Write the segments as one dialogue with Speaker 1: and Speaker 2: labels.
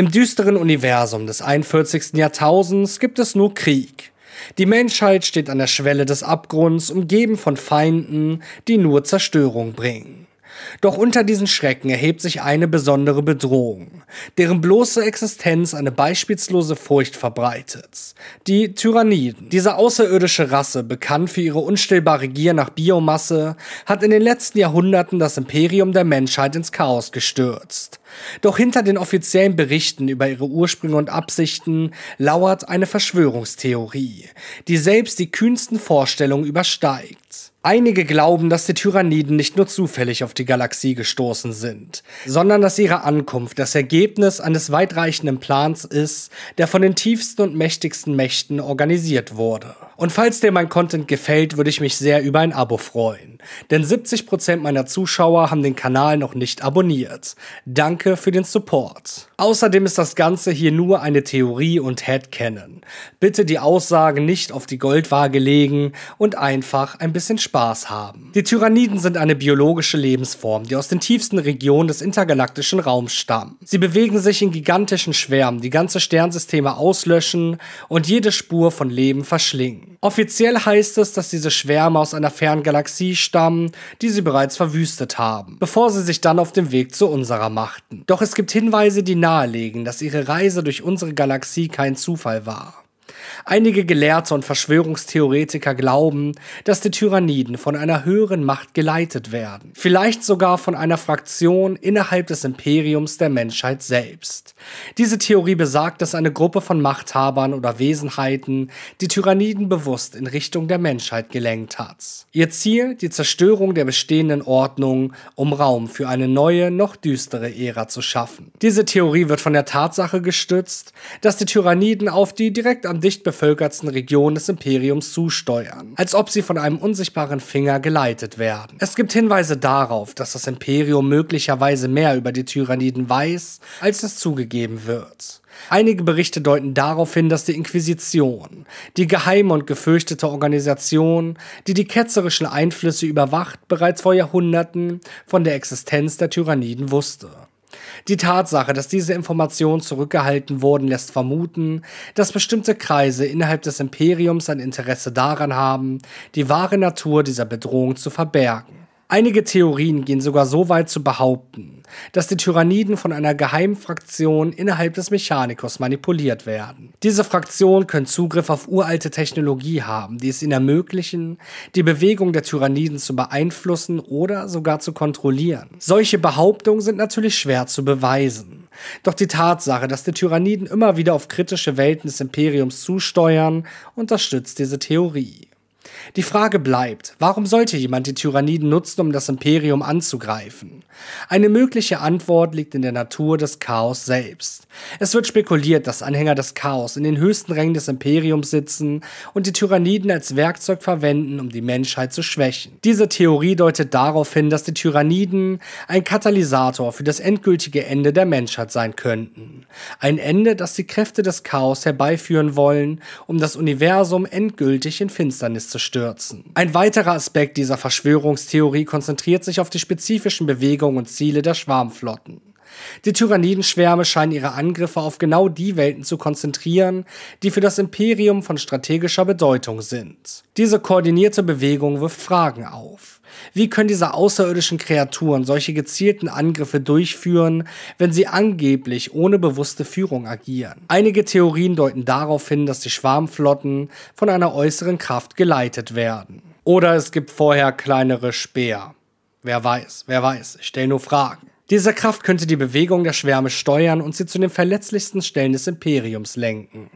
Speaker 1: Im düsteren Universum des 41. Jahrtausends gibt es nur Krieg. Die Menschheit steht an der Schwelle des Abgrunds, umgeben von Feinden, die nur Zerstörung bringen. Doch unter diesen Schrecken erhebt sich eine besondere Bedrohung, deren bloße Existenz eine beispielslose Furcht verbreitet. Die Tyranniden. Diese außerirdische Rasse, bekannt für ihre unstillbare Gier nach Biomasse, hat in den letzten Jahrhunderten das Imperium der Menschheit ins Chaos gestürzt, doch hinter den offiziellen Berichten über ihre Ursprünge und Absichten lauert eine Verschwörungstheorie, die selbst die kühnsten Vorstellungen übersteigt. Einige glauben, dass die Tyranniden nicht nur zufällig auf die Galaxie gestoßen sind, sondern dass ihre Ankunft das Ergebnis eines weitreichenden Plans ist, der von den tiefsten und mächtigsten Mächten organisiert wurde. Und falls dir mein Content gefällt, würde ich mich sehr über ein Abo freuen, denn 70% meiner Zuschauer haben den Kanal noch nicht abonniert. Danke für den Support. Außerdem ist das Ganze hier nur eine Theorie und Headcanon. Bitte die Aussagen nicht auf die Goldwaage legen und einfach ein bisschen Spaß haben. Die Tyranniden sind eine biologische Lebensform, die aus den tiefsten Regionen des intergalaktischen Raums stammen. Sie bewegen sich in gigantischen Schwärmen, die ganze Sternsysteme auslöschen und jede Spur von Leben verschlingen. Offiziell heißt es, dass diese Schwärme aus einer fernen Galaxie stammen, die sie bereits verwüstet haben, bevor sie sich dann auf dem Weg zu unserer machten. Doch es gibt Hinweise, die nahelegen, dass ihre Reise durch unsere Galaxie kein Zufall war. Einige Gelehrte und Verschwörungstheoretiker glauben, dass die Tyranniden von einer höheren Macht geleitet werden, vielleicht sogar von einer Fraktion innerhalb des Imperiums der Menschheit selbst. Diese Theorie besagt, dass eine Gruppe von Machthabern oder Wesenheiten die Tyranniden bewusst in Richtung der Menschheit gelenkt hat. Ihr Ziel, die Zerstörung der bestehenden Ordnung, um Raum für eine neue, noch düstere Ära zu schaffen. Diese Theorie wird von der Tatsache gestützt, dass die Tyranniden auf die direkt an dicht bevölkertsten Regionen des Imperiums zusteuern, als ob sie von einem unsichtbaren Finger geleitet werden. Es gibt Hinweise darauf, dass das Imperium möglicherweise mehr über die Tyranniden weiß, als es zugegeben wird. Einige Berichte deuten darauf hin, dass die Inquisition, die geheime und gefürchtete Organisation, die die ketzerischen Einflüsse überwacht, bereits vor Jahrhunderten von der Existenz der Tyranniden wusste die Tatsache, dass diese Informationen zurückgehalten wurden, lässt vermuten, dass bestimmte Kreise innerhalb des Imperiums ein Interesse daran haben, die wahre Natur dieser Bedrohung zu verbergen. Einige Theorien gehen sogar so weit zu behaupten, dass die Tyranniden von einer geheimen Fraktion innerhalb des Mechanicus manipuliert werden. Diese Fraktion können Zugriff auf uralte Technologie haben, die es ihnen ermöglichen, die Bewegung der Tyranniden zu beeinflussen oder sogar zu kontrollieren. Solche Behauptungen sind natürlich schwer zu beweisen. Doch die Tatsache, dass die Tyranniden immer wieder auf kritische Welten des Imperiums zusteuern, unterstützt diese Theorie. Die Frage bleibt, warum sollte jemand die Tyranniden nutzen, um das Imperium anzugreifen? Eine mögliche Antwort liegt in der Natur des Chaos selbst. Es wird spekuliert, dass Anhänger des Chaos in den höchsten Rängen des Imperiums sitzen und die Tyranniden als Werkzeug verwenden, um die Menschheit zu schwächen. Diese Theorie deutet darauf hin, dass die Tyranniden ein Katalysator für das endgültige Ende der Menschheit sein könnten. Ein Ende, das die Kräfte des Chaos herbeiführen wollen, um das Universum endgültig in Finsternis zu stürzen. Ein weiterer Aspekt dieser Verschwörungstheorie konzentriert sich auf die spezifischen Bewegungen und Ziele der Schwarmflotten. Die Tyrannidenschwärme scheinen ihre Angriffe auf genau die Welten zu konzentrieren, die für das Imperium von strategischer Bedeutung sind. Diese koordinierte Bewegung wirft Fragen auf. Wie können diese außerirdischen Kreaturen solche gezielten Angriffe durchführen, wenn sie angeblich ohne bewusste Führung agieren? Einige Theorien deuten darauf hin, dass die Schwarmflotten von einer äußeren Kraft geleitet werden. Oder es gibt vorher kleinere Speer. Wer weiß, wer weiß, ich stelle nur Fragen. Diese Kraft könnte die Bewegung der Schwärme steuern und sie zu den verletzlichsten Stellen des Imperiums lenken.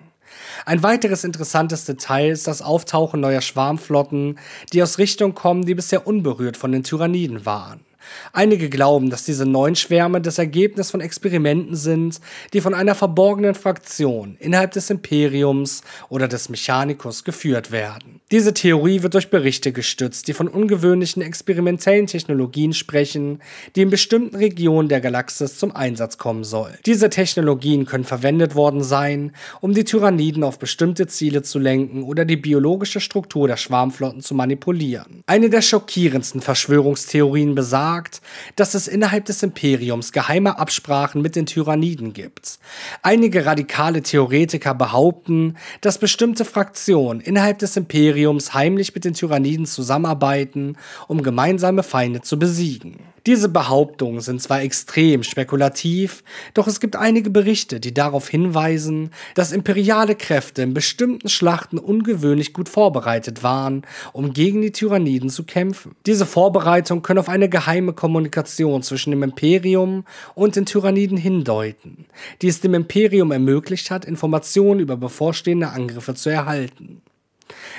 Speaker 1: Ein weiteres interessantes Detail ist das Auftauchen neuer Schwarmflotten, die aus Richtungen kommen, die bisher unberührt von den Tyranniden waren. Einige glauben, dass diese neuen Schwärme das Ergebnis von Experimenten sind, die von einer verborgenen Fraktion innerhalb des Imperiums oder des Mechanicus geführt werden. Diese Theorie wird durch Berichte gestützt, die von ungewöhnlichen experimentellen Technologien sprechen, die in bestimmten Regionen der Galaxis zum Einsatz kommen sollen. Diese Technologien können verwendet worden sein, um die Tyranniden auf bestimmte Ziele zu lenken oder die biologische Struktur der Schwarmflotten zu manipulieren. Eine der schockierendsten Verschwörungstheorien besagt, gesagt, dass es innerhalb des Imperiums geheime Absprachen mit den Tyranniden gibt. Einige radikale Theoretiker behaupten, dass bestimmte Fraktionen innerhalb des Imperiums heimlich mit den Tyranniden zusammenarbeiten, um gemeinsame Feinde zu besiegen. Diese Behauptungen sind zwar extrem spekulativ, doch es gibt einige Berichte, die darauf hinweisen, dass imperiale Kräfte in bestimmten Schlachten ungewöhnlich gut vorbereitet waren, um gegen die Tyranniden zu kämpfen. Diese Vorbereitung können auf eine geheime Kommunikation zwischen dem Imperium und den Tyranniden hindeuten, die es dem Imperium ermöglicht hat, Informationen über bevorstehende Angriffe zu erhalten.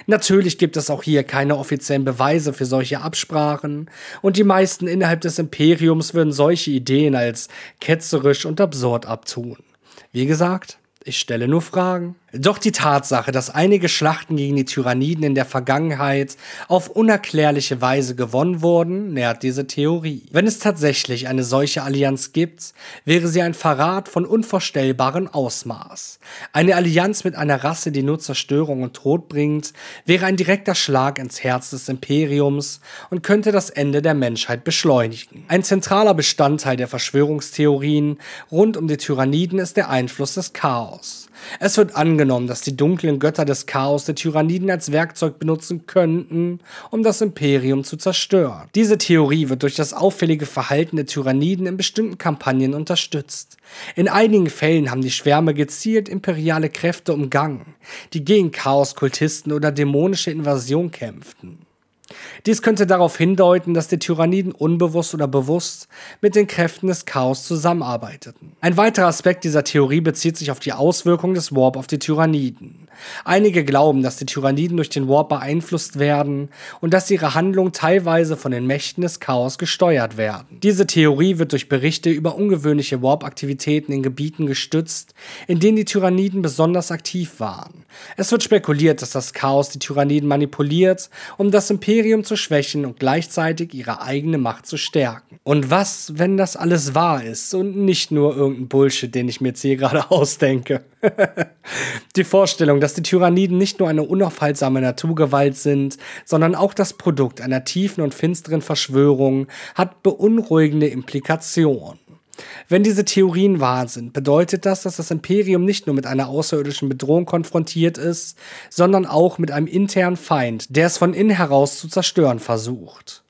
Speaker 1: Natürlich gibt es auch hier keine offiziellen Beweise für solche Absprachen, und die meisten innerhalb des Imperiums würden solche Ideen als ketzerisch und absurd abtun. Wie gesagt, ich stelle nur Fragen. Doch die Tatsache, dass einige Schlachten gegen die Tyranniden in der Vergangenheit auf unerklärliche Weise gewonnen wurden, nährt diese Theorie. Wenn es tatsächlich eine solche Allianz gibt, wäre sie ein Verrat von unvorstellbarem Ausmaß. Eine Allianz mit einer Rasse, die nur Zerstörung und Tod bringt, wäre ein direkter Schlag ins Herz des Imperiums und könnte das Ende der Menschheit beschleunigen. Ein zentraler Bestandteil der Verschwörungstheorien rund um die Tyranniden ist der Einfluss des Chaos. Es wird angenommen, angenommen, dass die dunklen Götter des Chaos der Tyranniden als Werkzeug benutzen könnten, um das Imperium zu zerstören. Diese Theorie wird durch das auffällige Verhalten der Tyranniden in bestimmten Kampagnen unterstützt. In einigen Fällen haben die Schwärme gezielt imperiale Kräfte umgangen, die gegen Chaoskultisten oder dämonische Invasion kämpften. Dies könnte darauf hindeuten, dass die Tyranniden unbewusst oder bewusst mit den Kräften des Chaos zusammenarbeiteten. Ein weiterer Aspekt dieser Theorie bezieht sich auf die Auswirkung des Warp auf die Tyranniden. Einige glauben, dass die Tyranniden durch den Warp beeinflusst werden und dass ihre Handlungen teilweise von den Mächten des Chaos gesteuert werden. Diese Theorie wird durch Berichte über ungewöhnliche Warp-Aktivitäten in Gebieten gestützt, in denen die Tyranniden besonders aktiv waren. Es wird spekuliert, dass das Chaos die Tyranniden manipuliert, um das Imperium zu schwächen und gleichzeitig ihre eigene Macht zu stärken. Und was, wenn das alles wahr ist und nicht nur irgendein Bullshit, den ich mir jetzt hier gerade ausdenke? die Vorstellung, dass die Tyranniden nicht nur eine unaufhaltsame Naturgewalt sind, sondern auch das Produkt einer tiefen und finsteren Verschwörung, hat beunruhigende Implikationen. Wenn diese Theorien wahr sind, bedeutet das, dass das Imperium nicht nur mit einer außerirdischen Bedrohung konfrontiert ist, sondern auch mit einem internen Feind, der es von innen heraus zu zerstören versucht.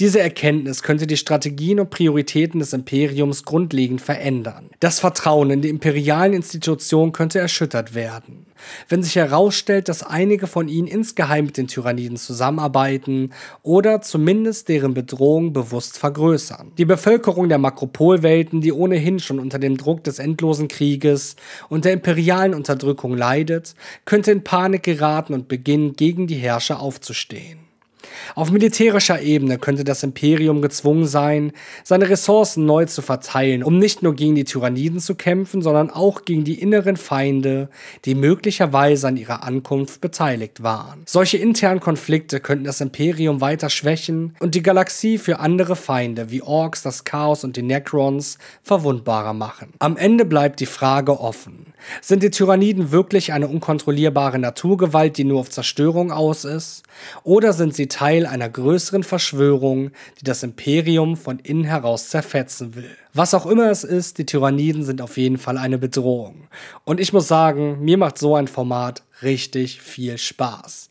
Speaker 1: Diese Erkenntnis könnte die Strategien und Prioritäten des Imperiums grundlegend verändern. Das Vertrauen in die imperialen Institutionen könnte erschüttert werden. Wenn sich herausstellt, dass einige von ihnen insgeheim mit den Tyranniden zusammenarbeiten oder zumindest deren Bedrohung bewusst vergrößern. Die Bevölkerung der Makropolwelten, die ohnehin schon unter dem Druck des endlosen Krieges und der imperialen Unterdrückung leidet, könnte in Panik geraten und beginnen, gegen die Herrscher aufzustehen. Auf militärischer Ebene könnte das Imperium gezwungen sein, seine Ressourcen neu zu verteilen, um nicht nur gegen die Tyranniden zu kämpfen, sondern auch gegen die inneren Feinde, die möglicherweise an ihrer Ankunft beteiligt waren. Solche internen Konflikte könnten das Imperium weiter schwächen und die Galaxie für andere Feinde wie Orks, das Chaos und die Necrons verwundbarer machen. Am Ende bleibt die Frage offen. Sind die Tyranniden wirklich eine unkontrollierbare Naturgewalt, die nur auf Zerstörung aus ist? Oder sind sie Teil Teil einer größeren Verschwörung, die das Imperium von innen heraus zerfetzen will. Was auch immer es ist, die Tyranniden sind auf jeden Fall eine Bedrohung. Und ich muss sagen, mir macht so ein Format richtig viel Spaß.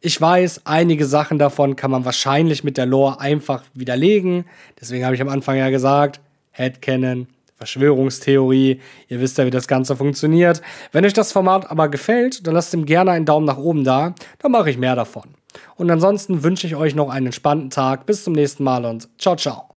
Speaker 1: Ich weiß, einige Sachen davon kann man wahrscheinlich mit der Lore einfach widerlegen. Deswegen habe ich am Anfang ja gesagt, Headcanon Verschwörungstheorie. Ihr wisst ja, wie das Ganze funktioniert. Wenn euch das Format aber gefällt, dann lasst ihm gerne einen Daumen nach oben da. Dann mache ich mehr davon. Und ansonsten wünsche ich euch noch einen entspannten Tag. Bis zum nächsten Mal und ciao, ciao.